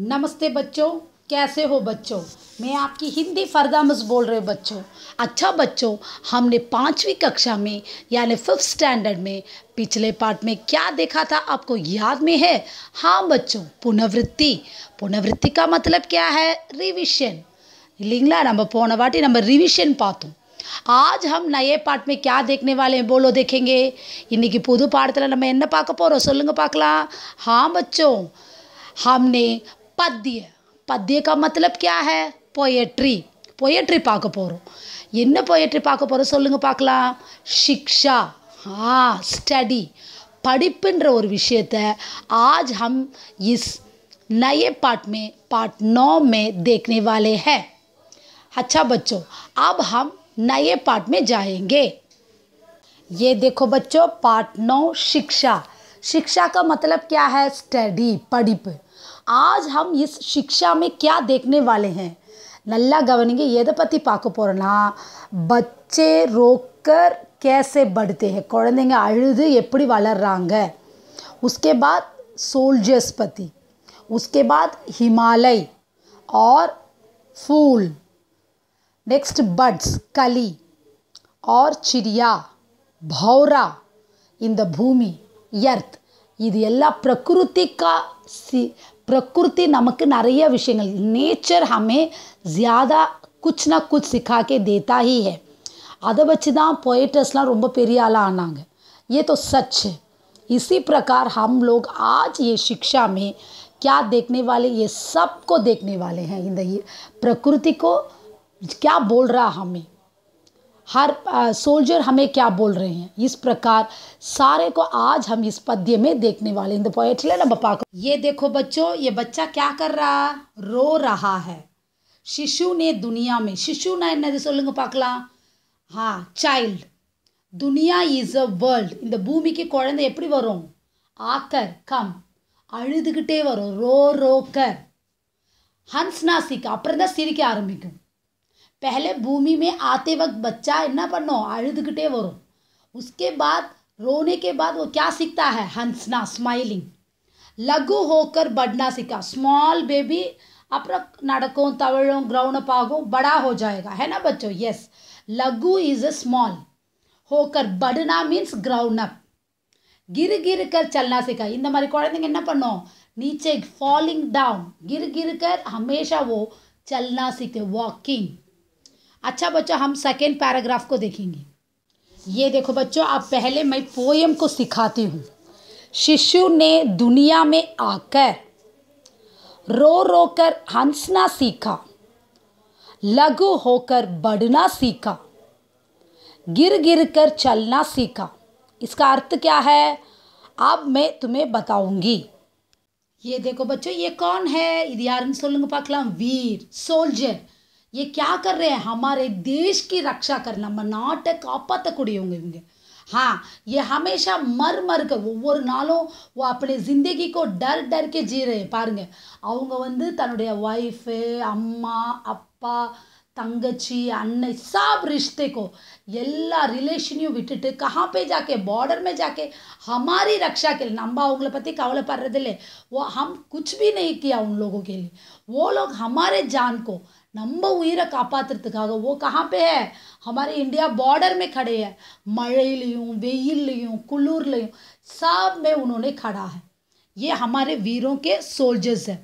नमस्ते बच्चों कैसे हो बच्चों मैं आपकी हिंदी फरदामस बोल रहे बच्चों अच्छा बच्चों हमने पाँचवीं कक्षा में यानी फिफ्थ स्टैंडर्ड में पिछले पार्ट में क्या देखा था आपको याद में है हाँ बच्चों पुनर्वृत्ति पुनर्वृत्ति का मतलब क्या है रिविशन लिंगला नंबर पोनवाटी नंबर रिविशन ரிவிஷன் आज हम नए पार्ट में क्या देखने वाले हैं बोलो देखेंगे इनकी पुदू पाठ நம்ம என்ன பார்க்க போகிறோம் हाँ बच्चों हमने पद्य पद्य का मतलब क्या है पोएट्री पोएट्री பார்க்க पोयट्री என்ன पाकल शिक्षा हाँ स्टडी पढ़ और विषयते आज हम इस नए पार्ट में पार्ट नौ में देखने वाले हैं अच्छा बच्चों अब हम नए पार्ट में जाएंगे ये देखो बच्चों पार्ट नौ शिक्षा शिक्षा का मतलब क्या है स्टडी पढ़िप आज हम इस शिक्षा में क्या देखने वाले हैं नल्ला गवनिंग எதை பற்றி பார்க்க बच्चे பச்சே कैसे बढ़ते हैं குழந்தைங்க அழுது எப்படி வளர்றாங்க उसके बाद सोलजर्स पति उसके बाद हिमालय और फूल नेक्स्ट बड्स कली और चिड़िया भौरा इन द भूमि यर्थ इधर प्रकृति का प्रकृति नमक नरिया विषय नेचर हमें ज़्यादा कुछ ना कुछ सिखा के देता ही है அதை வச்சு தான் पोएट्सலாம் ரொம்ப பெரிய ये तो सच है इसी प्रकार हम लोग आज ये शिक्षा में क्या देखने वाले ये सब को देखने वाले हैं இந்த प्रकृति को क्या बोल रहा हमें हर सोल्जर हमें क्या बोल रहे हैं इस प्रकार सारे को आज हम इस पद्य में देखने वाले इन द पोएट्री ना बपा को ये देखो बच्चों ये बच्चा क्या कर रहा रो रहा है शिशु ने दुनिया में शिशु ना என்னது சொல்லுங்க पाकला हाँ चाइल्ड दुनिया इज अ வேர்ல்ட் இந்த பூமிக்கு குழந்தை எப்படி வரும் ஆக்கர் கம் அழுதுகிட்டே வரும் ரோ ரோக்கர் ஹன்ஸ் நாசிக் அப்புறம் தான் சிரிக்க ஆரம்பிக்கும் पहले भूमि में आते वक्त बच्चा என்ன பண்ணும் அழுதுகிட்டே वो उसके बाद रोने के बाद वो क्या सीखता है हंसना स्माइलिंग लघु होकर बढ़ना सीखा स्मॉल बेबी अपना நடக்கும் तवड़ों ग्राउंड पागो बड़ा हो जाएगा है ना बच्चों यस लघु इज अ स्मॉल होकर बढ़ना मीन्स ग्राउंड अप गिर गिर कर चलना सीखा இந்த மாதிரி देंगे என்ன पढ़ना नीचे फॉलिंग डाउन गिर गिर कर हमेशा वो चलना सीखते वॉकिंग अच्छा बच्चों हम सेकेंड पैराग्राफ को देखेंगे ये देखो बच्चों आप पहले मैं पोएम को सिखाती हूँ शिशु ने दुनिया में आकर रो रो कर हंसना सीखा लघु होकर बढ़ना सीखा गिर गिर कर चलना सीखा इसका अर्थ क्या है अब मैं तुम्हें बताऊंगी ये देखो बच्चों ये कौन है இது யாருன்னு சொல்லுங்க वीर सोल्जर ये क्या कर रहे हैं हमारे देश की रक्षा करना मनाट காப்பாற்றக்கூடியவங்க இவங்க हाँ ये हमेशा मर मर कर ஒவ்வொரு நாளும் अपने जिंदगी को डर डर के जी रहे பாருங்க அவங்க வந்து தன்னுடைய ஒய்ஃபு அம்மா அப்பா तंगची अन्य सब रिश्ते को எல்லா ரிலேஷனையும் விட்டுட்டு कहाँ पे जाके बॉर्डर में जाके हमारी रक्षा के लिए நம்ம அவங்கள பற்றி கவலைப்படுறதில்லை वो हम कुछ भी नहीं किया उन लोगों के लिए वो लोग हमारे जान को நம்ம உயிரை காப்பாற்றுறதுக்காகவோ கஹாப்பே ஹமாரே इंडिया बॉर्डर में खड़े வெயில்லையும் குளிர்லையும் सब में उन्होंने खड़ा है ये हमारे वीरों के सोल्जर्स हैं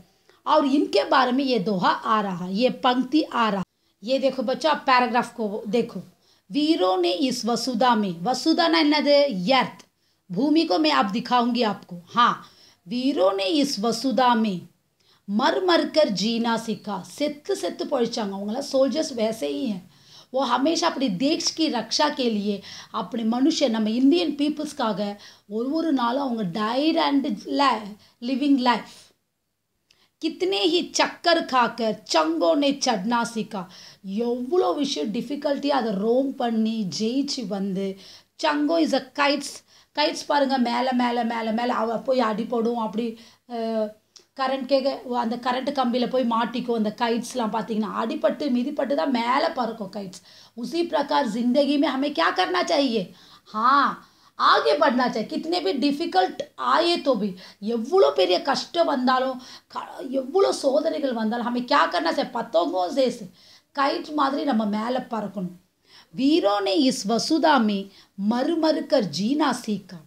और इनके बारे में ये दोहा आ रहा ये पंक्ति आ रहा ये देखो बच्चों पैराग्राफ को देखो वीरों ने इस वसुधा में वसुधा ना यर्थ भूमि को मैं आप दिखाऊंगी आपको हाँ वीरों ने इस वसुधा में मर मर कर जीना सीखा सित सित पढ़ांगा उंगला सोल्जर्स वैसे ही हैं वो हमेशा अपने देश की रक्षा के लिए अपने मनुष्य நம்ம இந்தியன் பீப்புள்ஸ்க்காக ஒரு ஒரு நாளும் அவங்க डाइड एंड लिविंग लाइफ कितने ही चक्कर खाकर चंगों ने चढ़ना सीखा எவ்வளோ விஷயம் டிஃபிகல்ட்டியாக அதை ரோம் பண்ணி ஜெயிச்சு வந்து சங்கோ இஸ் அ கைட்ஸ் கைட்ஸ் பாருங்கள் மேலே மேலே மேலே மேலே அவள் போய் அடிப்படும் அப்படி கரண்ட் கேட்க அந்த கரண்ட்டு கம்பியில் போய் மாட்டிக்கும் அந்த கைட்ஸ்லாம் பார்த்தீங்கன்னா அடிப்பட்டு மிதிப்பட்டு தான் மேலே பறக்கும் கைட்ஸ் उसी प्रकार ज़िंदगी में हमें क्या करना चाहिए हाँ आगे बढ़ना चाहिए कितने भी डिफ़िकल्ट आए तो भी एव्वलो பெரிய கஷ்டம் வந்தாலும் எவ்வளோ சோதனைகள் வந்தாலும் हमें क्या करना चाहिए पतंगों जैसे काइट மாதிரி நம்ம மேலே பறக்கணும் वीरों ने इस वसुधा में मर मर कर जीना सीखा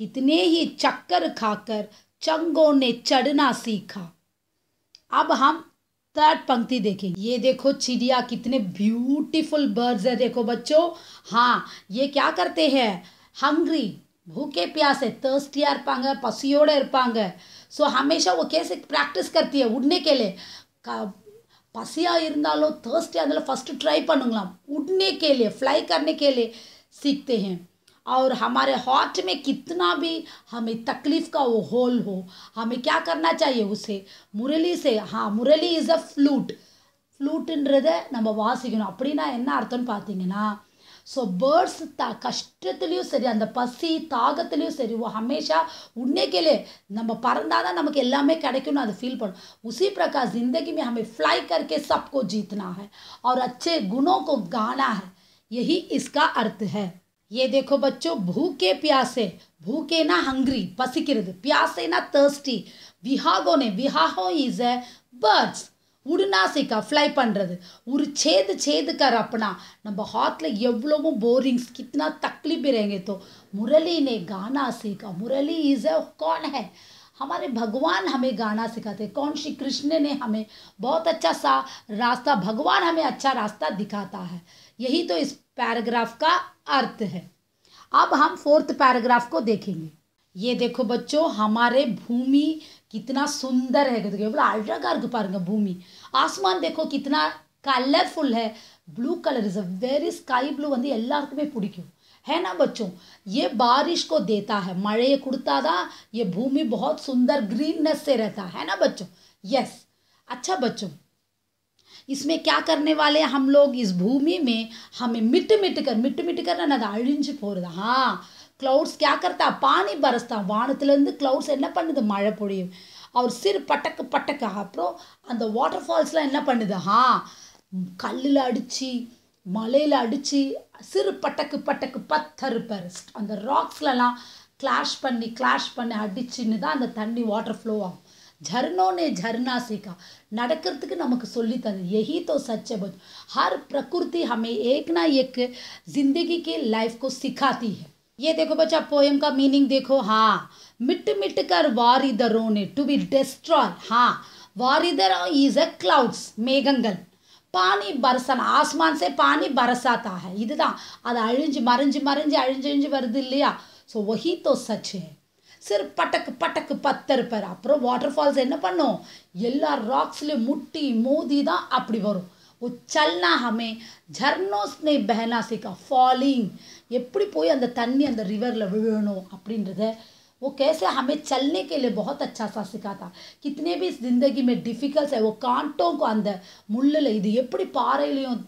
कितने ही चक्कर खाकर चंगों ने चढ़ना सीखा अब हम थर्ड पंक्ति देखेंगे ये देखो चिड़िया कितने ब्यूटीफुल बर्ड्स है देखो बच्चों हाँ ये क्या करते हैं हंग्री भूखे प्यासे तर्स्टिया இருப்பாங்க பசியோட இருப்பாங்க सो हमेशा वो कैसे प्रैक्टिस करती है उड़ने के लिए पसिया इंदा लो இருந்தாலும் फर्स्ट ट्राई பண்ணுங்களாம் उड़ने के लिए फ्लाई करने के लिए सीखते हैं और हमारे हॉट में कितना भी हमें तकलीफ का वो होल हो हमें क्या करना चाहिए उसे मुरली से हाँ मुरली is a flute flute number वासी अना अर्थ पाती सो बर्ड्स त कष्ट सर अंत पसि तागत सर हमेशा उड़ने के लिए नम्ब पा नमक कड़कों फील पड़ो उसी प्रकार जिंदगी में हमें फ्लाई करके सबको जीतना है और अच्छे गुणों को गाना है यही इसका अर्थ है ये देखो बच्चों भूखे प्यासे भूखे ना हंग्री பசிக்கிறது பியாசேனா ने விஹாகோனே इज ए அ उड़ना உடுனா சிக்கா ஃப்ளை பண்ணுறது ஒரு சேது छेद कर अपना நம்ம ஹார்ட்டில் எவ்வளவோ போரிங்ஸ் கிतना तकलीफ रहेंगे तो मुरली ने गाना सीखा मुरली इज़ ए कौन है हमारे भगवान हमें गाना सिखाते कौन श्री कृष्ण ने हमें बहुत अच्छा सा रास्ता भगवान हमें अच्छा रास्ता दिखाता है यही तो इस पैराग्राफ का अर्थ है अब हम फोर्थ पैराग्राफ को देखेंगे ये देखो बच्चों हमारे भूमि कितना सुंदर है केवल पारंग भूमि आसमान देखो कितना कलरफुल है blue colour is a very sky blue வந்து எல்லாருக்குமே பிடிக்கும் है ना बच्चों ये बारिश को देता है मड़े कुड़ता था ये भूमि बहुत सुंदर ग्रीननेस से रहता है ना बच्चों यस अच्छा बच्चों இஸ்மே क्या करने वाले हम लोग इस भूमि में हमें मिट मिट कर மிட்டு மிட்டு கரன் அது அழிஞ்சு போகிறது ஆ க்ளவுட்ஸ் கே பானி பரஸ்தா வானத்துலேருந்து க்ளவுட்ஸ் என்ன பண்ணுது மழை பொழியும் அவர் சிறு பட்டக்கு பட்டக்கு அப்புறம் அந்த வாட்டர் ஃபால்ஸ்லாம் என்ன பண்ணுது ஆ கல்லில் அடித்து மலையில் அடித்து சிறு பட்டக்கு பட்டக்கு பத்தரு பரஸ்ட் அந்த ராக்ஸ்லலாம் கிளாஷ் பண்ணி கிளாஷ் பண்ணி அடிச்சுன்னு தான் அந்த தண்ணி வாட்டர் ஃப்ளோ ஆகும் झरनों ने झरना सीखा நடக்கிறதுக்கு नमक சொல்லி तंद यही तो सच है बच्चों हर प्रकृति हमें एक ना एक जिंदगी के लाइफ को सिखाती है ये देखो बच्चा पोएम का मीनिंग देखो हाँ मिट मिट कर वार इधरों ने टू बी डिस्ट्रॉय हाँ वार इधर इज अ क्लाउड्स मेघंगल पानी बरसन आसमान से पानी बरसाता है इधर அழிஞ்சு மறைஞ்சு மறைஞ்சு அழிஞ்சு அழிஞ்சு வருது இல்லையா ஸோ ஒஹி தோ சச் சரி பட்டக்கு பட்டக்கு பத்தருப்பார் அப்புறம் வாட்டர் ஃபால்ஸ் என்ன பண்ணும் எல்லா ராக்ஸ்லேயும் முட்டி மோதி தான் அப்படி வரும் சல்னா ஹமே ஜர்னோஸ்னே பெஹனாசிக்கா ஃபாலிங் எப்படி போய் அந்த தண்ணி அந்த ரிவரில் விழணும் அப்படின்றத ஓ கேசே ஹமே சல்னே के பகத் அச்சா अच्छा सा सिखाता कितने भी जिंदगी में डिफ़िकल्ट है वो முள்ளில் இது எப்படி பாறையிலையும்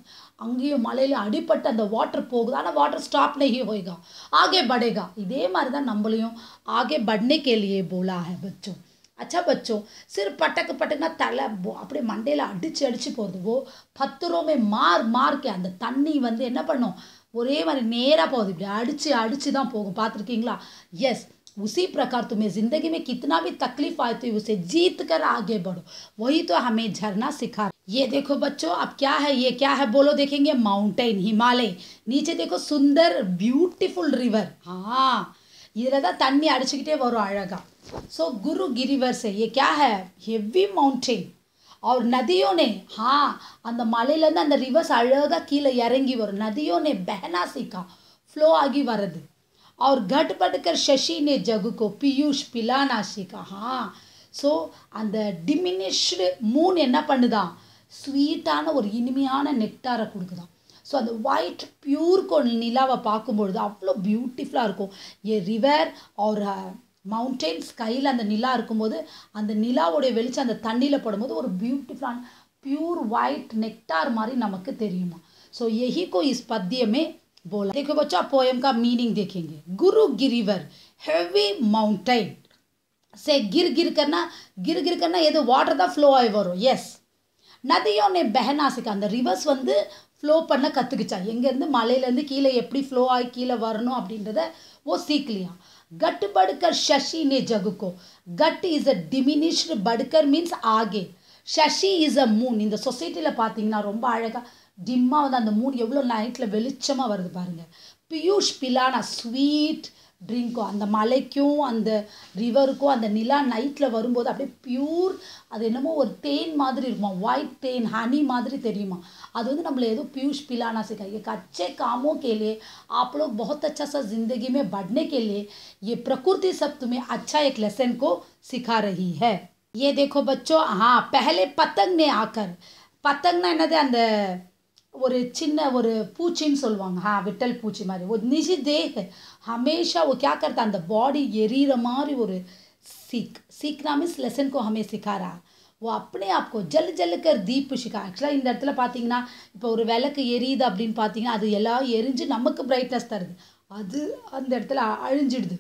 அங்கேயும் மலையில் அடிப்பட்டு அந்த வாட்டர் போகுது ஆனால் वाटर स्टॉप नहीं होएगा आगे बढ़ेगा இதே மாதிரி தான் நம்மளையும் ஆகே பட்னே கே லியே போலா ஹை பச்சோ अच्छा बच्चों सिर्फ पटक पटकना தலை அப்படியே மண்டையில் அடித்து அடித்து போகிறது ஓ பத்துரோமே மார் மார்க்கு அந்த தண்ணி வந்து என்ன பண்ணும் ஒரே மாதிரி நேராக போகுது இப்படி அடித்து அடித்து தான் போகும் பார்த்துருக்கீங்களா எஸ் उसी प्रकार तुम्हें ज़िंदगी में कितना भी तकलीफ आती है उसे जीत कर आगे बढ़ो वही तो हमें झरना सिखा ये देखो बच्चों अब क्या है ये क्या है बोलो देखेंगे माउंटेन हिमालय नीचे देखो सुंदर ब्यूटीफुल रिवर हाँ இதில் தான் தண்ணி அடிச்சுக்கிட்டே வரும் அழகாக सो गुरु गिरीवर से ये क्या है हेवी माउंटेन और नदियों ने हाँ अंद मल அந்த ரிவர்ஸ் அழகாக கீழே இறங்கி வரும் நதியோं ने बहना सीखा फ्लो आगे वर्द और घट बढ़कर शशि ने जग को पीयूष पिलाना सीखा हाँ सो அந்த டிமினிஷ்டு மூன் என்ன பண்ணுதான் ஸ்வீட்டான ஒரு இனிமையான நெக்டாரை கொடுக்குதான் ஸோ அந்த ஒயிட் பியூர் கோன் நிலாவை பார்க்கும்பொழுது அவ்வளோ பியூட்டிஃபுல்லாக இருக்கும் ஏ ரிவர் ஒரு மவுண்டெயின் ஸ்கையில் அந்த நிலா இருக்கும்போது அந்த நிலாவுடைய வெளிச்சம் அந்த தண்ணியில் போடும்போது ஒரு பியூட்டிஃபுல்லான பியூர் ஒயிட் நெக்டார் மாதிரி நமக்கு தெரியுமா ஸோ எஹிகோ இஸ் इस पद्य போச்சா बोला देखो बच्चा पोएम का मीनिंग देखेंगे गुरु गिरिवर हेवी கிர் से गिर गिर करना गिर गिर करना ये तो நதியோனே பெஹனாசிக்கா அந்த ரிவர்ஸ் வந்து ஃப்ளோ பண்ண கற்றுக்குச்சா எங்கேருந்து மலையிலேருந்து கீழே எப்படி ஃப்ளோ ஆகி கீழே வரணும் அப்படின்றத ஓ சீக்கலையா கட்டு படுக்கர் ஷஷி நே ஜகுக்கோ கட் இஸ் அ டிமினிஷ்டு படுக்கர் மீன்ஸ் ஆகே ஷஷி இஸ் அ மூன் இந்த சொசைட்டியில் பார்த்தீங்கன்னா ரொம்ப அழகாக டிம்மாக வந்து அந்த மூன் எவ்வளோ நைட்டில் வெளிச்சமாக வருது பாருங்கள் பியூஷ் பிலானா ஸ்வீட் ட்ரிங்க்கும் அந்த மலைக்கும் அந்த ரிவருக்கும் அந்த நிலா நைட்டில் வரும்போது அப்படியே ப்யூர் அது என்னமோ ஒரு தேன் மாதிரி இருக்குமா ஒயிட் தேன் ஹனி மாதிரி தெரியுமா அது வந்து நம்மள ஏதो पीयूष पिलाना सिखाइए एक अच्छे कामों के लिए आप लोग बहुत अच्छा सा ज़िंदगी में बढ़ने के लिए ये प्रकृति सब तुम्हें अच्छा एक लेसन को सिखा रही है ये देखो बच्चों हाँ पहले पतंग ने आकर पतंगना என்னது அந்த ஒரு சின்ன ஒரு பூச்சின்னு சொல்லுவாங்க ஹா விட்டல் பூச்சி மாதிரி ஒரு நிஜி தேக ஹமேஷா ஓ கேட்கறது அந்த பாடி எரியிற மாதிரி ஒரு சீக் சீக்னா மீன்ஸ் லெசன் கோ हमें சிக்காரா ஓ அப்படியே அப்போ ஜல்லு ஜல்லுக்கர் தீப்பு சிக்கா ஆக்சுவலாக இந்த இடத்துல பார்த்தீங்கன்னா இப்போ ஒரு விளக்கு எரியுது அப்படின்னு பார்த்தீங்கன்னா அது எல்லாம் எரிஞ்சு நமக்கு பிரைட்னஸ் தருது அது அந்த இடத்துல அழிஞ்சிடுது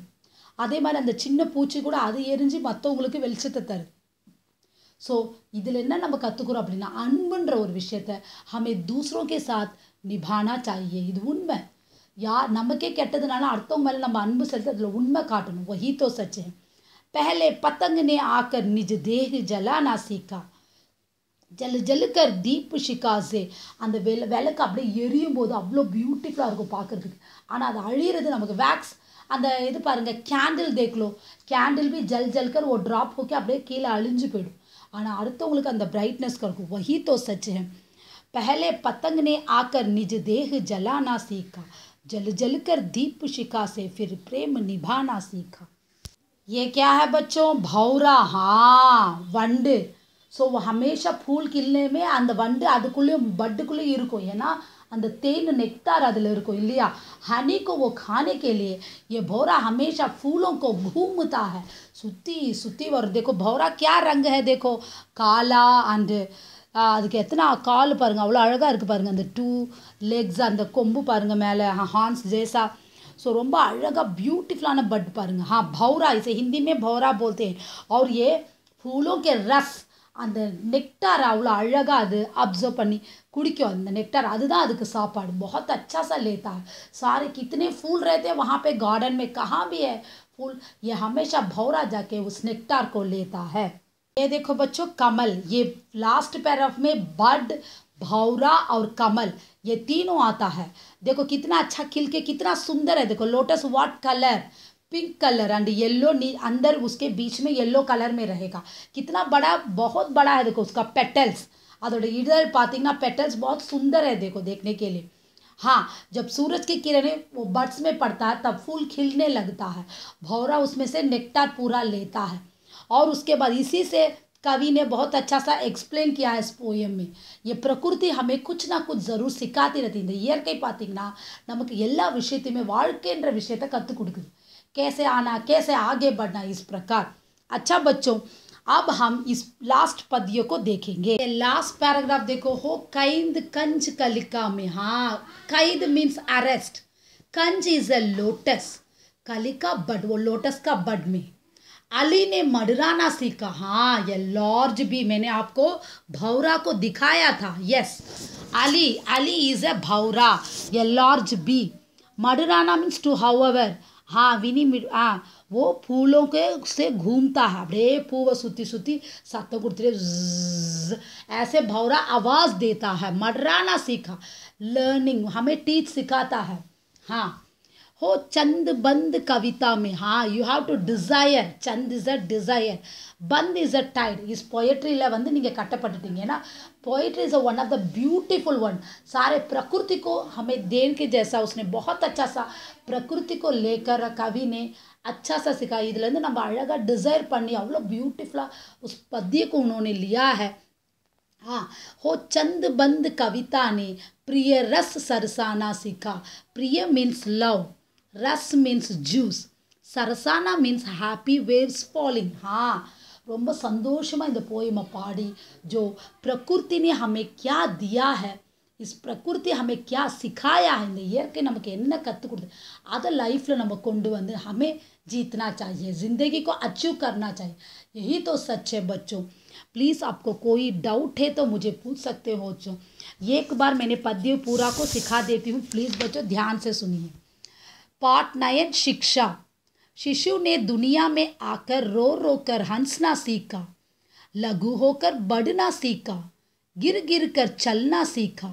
அதே மாதிரி அந்த சின்ன பூச்சி கூட அது எரிஞ்சு மற்றவங்களுக்கு வெளிச்சத்தை தருது ஸோ இதில் என்ன நம்ம கற்றுக்குறோம் அப்படின்னா அன்புன்ற ஒரு விஷயத்த ஹமே தூசரோ கே சாத் நிபானா சாயே இது உண்மை யார் நமக்கே கெட்டதுனால அடுத்தவங்க மேலே நம்ம அன்பு செலுத்த அதில் உண்மை காட்டணும் ஒஹீத்தோ சச்சே பெஹலே பத்தங்கனே ஆக்கர் நிஜ தேக ஜலானா சீக்கா ஜல்லு ஜல்லுக்கர் தீப்பு ஷிகாசே அந்த வெல விளக்கு அப்படியே எரியும் போது அவ்வளோ பியூட்டிஃபுல்லாக இருக்கும் பார்க்குறதுக்கு ஆனால் அது அழியிறது நமக்கு வேக்ஸ் அந்த இது பாருங்கள் கேண்டில் தேக்கலோ கேண்டில் போய் ஜல் ஜல்கர் ஒரு ட்ராப் ஓகே அப்படியே கீழே அழிஞ்சு போயிடும் ஆனால் அடுத்தவங்களுக்கு அந்த பிரைட்னஸ் கிடைக்கும் वही तो सच है पहले पतंग ने आकर निज देह जलाना सीखा जल जल कर दीप शिखा से फिर प्रेम निभाना सीखा ये क्या है बच्चों भौरा हाँ वंड ஸோ ஹமேஷா பூல் கில்லையுமே அந்த வண்டு அதுக்குள்ளேயும் பட்டுக்குள்ளேயும் இருக்கும் ஏன்னா அந்த தேன் நெக்டார் அதுல இருக்கு இல்லையா हनीக்கு वो खाने के लिए ये भौरा हमेशा फूलों को घूमता है சுத்தி சுத்தி और देखो भौरा क्या रंग है देखो काला and அதுக்கு اتنا কালো பாருங்க அவ்ளோ अलग இருக்கு பாருங்க அந்த 2 லெக்ஸ் அந்த கொம்பு பாருங்க மேலே ஹான்ஸ் जैसा சோ ரொம்ப அழகா பியூட்டிஃபுல்லான பட் பாருங்க हां भौरा इसे हिंदी में भौरा बोलते हैं और ये फूलों के रस அந்த नेक्टर அவ்ளோ अलग அது அப்சார்ப பண்ணி कुड़िक्यों अंदर नेक्टर அதுதான் அதுக்கு சாப்பாடு बहुत अच्छा सा लेता है सारे कितने फूल रहते हैं वहाँ पे गार्डन में कहाँ भी है फूल ये हमेशा भौरा जाके उस नेक्टार को लेता है ये देखो बच्चों कमल ये लास्ट पैरफ में बर्ड भौरा और कमल ये तीनों आता है देखो कितना अच्छा खिल के कितना सुंदर है देखो lotus what colour pink colour and yellow अंदर उसके बीच में येलो कलर में रहेगा कितना बड़ा बहुत बड़ा है देखो उसका पेटल्स अदोड इधर पाती पेटल्स बहुत सुंदर है देखो देखने के लिए हाँ जब सूरज की किरणें वो बर्ड्स में पड़ता है तब फूल खिलने लगता है भौरा उसमें से नेक्टर पूरा लेता है और उसके बाद इसी से कवि ने बहुत अच्छा सा एक्सप्लेन किया है इस पोएम में ये प्रकृति हमें कुछ ना कुछ ज़रूर சிக்காத்திரது இந்த இயற்கை பார்த்திங்கன்னா நமக்கு नमक விஷயத்தையுமே வாழ்க்கைன்ற விஷயத்தை கற்றுக் கொடுக்குது कैसे आना कैसे आगे बढ़ना इस प्रकार अच्छा बच्चों अब हम इस लास्ट पद्य को देखेंगे लास्ट पैराग्राफ देखो हो कैद कंज कलिका में हाँ कैद मीन्स अरेस्ट कंज इज अ लोटस कलिका बड वो लोटस का बड में अली ने मडराना सीखा हाँ ये लॉर्ज भी मैंने आपको भौरा को दिखाया था यस अली अली इज अ भौरा ये लॉर्ज बी मडराना मीन्स टू हाउ एवर हाँ विनी मिट आ हाँ, वो फूलों के से घूमता है फू व सुती सुती सातों कुर्तरे ऐसे भौरा आवाज़ देता है मडराना सीखा लर्निंग हमें टीच सिखाता है हाँ हो चंद बंद कविता में हाँ यू हैव टू डिजायर चंद इज अ डिजायर बंद इज़ अ टाइड இஸ் பொயட்ரியில் वो कटपटी கட்டப்பட்டுட்டீங்க ஏன்னா is is one of the beautiful one सारे प्रकृति को हमें देन के जैसा उसने बहुत अच्छा सा प्रकृति को लेकर कवि ने अच्छा सा सिखाया இதுலேருந்து நம்ம अलग டிசைர் पड़ी அவ்வளோ பியூட்டிஃபுல்லாக उस पद्य को उन्होंने लिया है हाँ हो चंद बंद कविता ने प्रिय रस सरसाना सीखा प्रिय मीन्स लव रस मीन्स जूस सरसाना मीन हापी वेव्स फॉलिंग हाँ रोम सन्ोषम पाड़ी जो प्रकृति ने हमें क्या दिया है इस प्रकृति हमें क्या सिखाया है इयके नमक कईफ नम्बर हमें जीतना चाहिए जिंदगी को अचीव करना चाहिए यही तो सच है बच्चों प्लीज़ आपको कोई डाउट है तो मुझे पूछ सकते हो बच्चों एक बार मैंने पद्य पूरा को सिखा देती हूँ प्लीज़ बच्चों ध्यान से सुनिए पार्ट नाइन शिक्षा शिशु ने दुनिया में आकर रो रो कर हंसना सीखा लघु होकर बढ़ना सीखा गिर गिर कर चलना सीखा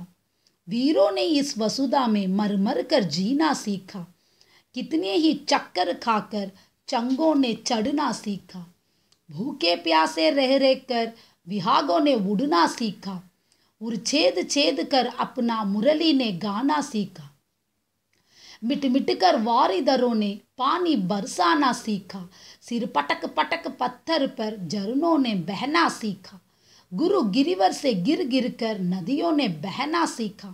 वीरों ने इस वसुधा में मर मर कर जीना सीखा कितने ही चक्कर खाकर चंगों ने चढ़ना सीखा भूखे प्यासे रह रह कर विहागों ने उड़ना सीखा उर छेद छेद कर अपना मुरली ने गाना सीखा मिट मिट कर वारिदरों ने पानी बरसाना सीखा सिर पटक पटक पत्थर पर झरनों ने बहना सीखा गुरु गिरिवर से गिर गिर कर नदियों ने बहना सीखा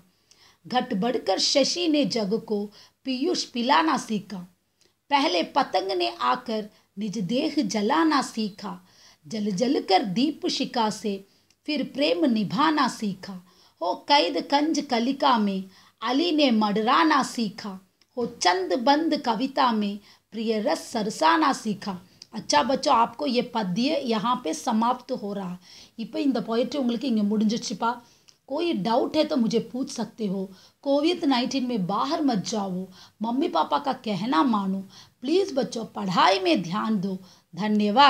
घट बढ़कर शशि ने जग को पीयूष पिलाना सीखा पहले पतंग ने आकर निज देह जलाना सीखा जल जल कर दीप शिका से फिर प्रेम निभाना सीखा हो कैद कंज कलिका में अली ने मडराना सीखा वो चंद बंद कविता में प्रिय रस सरसाना सीखा अच्छा बच्चों आपको ये पद्य यहाँ पे समाप्त हो रहा இப்போ पोयट्री पोएट्री உங்களுக்கு मुड़ज छिपा कोई डाउट है तो मुझे पूछ सकते हो कोविड नाइन्टीन में बाहर मत जाओ मम्मी पापा का कहना मानो प्लीज़ बच्चों पढ़ाई में ध्यान दो धन्यवाद